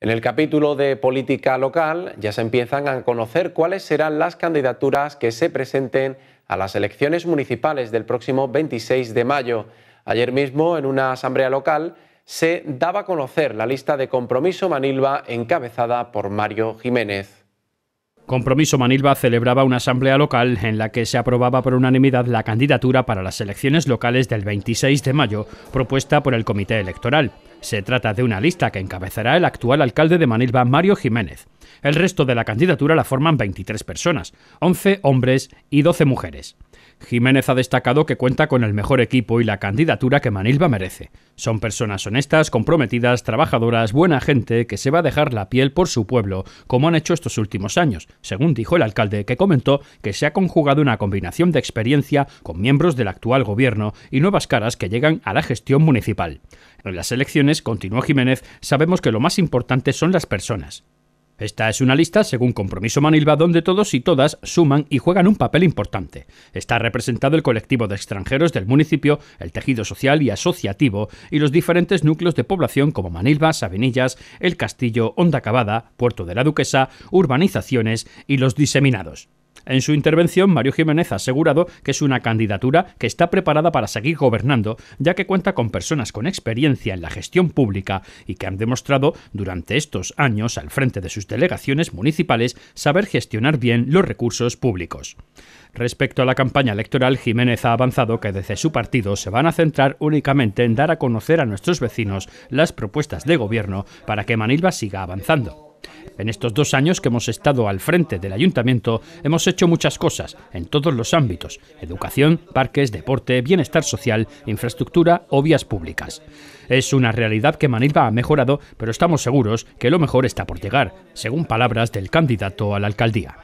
En el capítulo de política local ya se empiezan a conocer cuáles serán las candidaturas que se presenten a las elecciones municipales del próximo 26 de mayo. Ayer mismo, en una asamblea local, se daba a conocer la lista de Compromiso Manilva encabezada por Mario Jiménez. Compromiso Manilva celebraba una asamblea local en la que se aprobaba por unanimidad la candidatura para las elecciones locales del 26 de mayo propuesta por el comité electoral. Se trata de una lista que encabezará el actual alcalde de Manilva, Mario Jiménez. El resto de la candidatura la forman 23 personas, 11 hombres y 12 mujeres. Jiménez ha destacado que cuenta con el mejor equipo y la candidatura que Manilva merece. Son personas honestas, comprometidas, trabajadoras, buena gente que se va a dejar la piel por su pueblo, como han hecho estos últimos años, según dijo el alcalde, que comentó que se ha conjugado una combinación de experiencia con miembros del actual gobierno y nuevas caras que llegan a la gestión municipal. En las elecciones, continuó Jiménez, sabemos que lo más importante son las personas. Esta es una lista según compromiso Manilva donde todos y todas suman y juegan un papel importante. Está representado el colectivo de extranjeros del municipio, el tejido social y asociativo y los diferentes núcleos de población como Manilva, Sabinillas, El Castillo, Onda Cavada, Puerto de la Duquesa, urbanizaciones y los diseminados. En su intervención, Mario Jiménez ha asegurado que es una candidatura que está preparada para seguir gobernando, ya que cuenta con personas con experiencia en la gestión pública y que han demostrado durante estos años al frente de sus delegaciones municipales saber gestionar bien los recursos públicos. Respecto a la campaña electoral, Jiménez ha avanzado que desde su partido se van a centrar únicamente en dar a conocer a nuestros vecinos las propuestas de gobierno para que Manilva siga avanzando. En estos dos años que hemos estado al frente del ayuntamiento, hemos hecho muchas cosas en todos los ámbitos, educación, parques, deporte, bienestar social, infraestructura o vías públicas. Es una realidad que Manilva ha mejorado, pero estamos seguros que lo mejor está por llegar, según palabras del candidato a la alcaldía.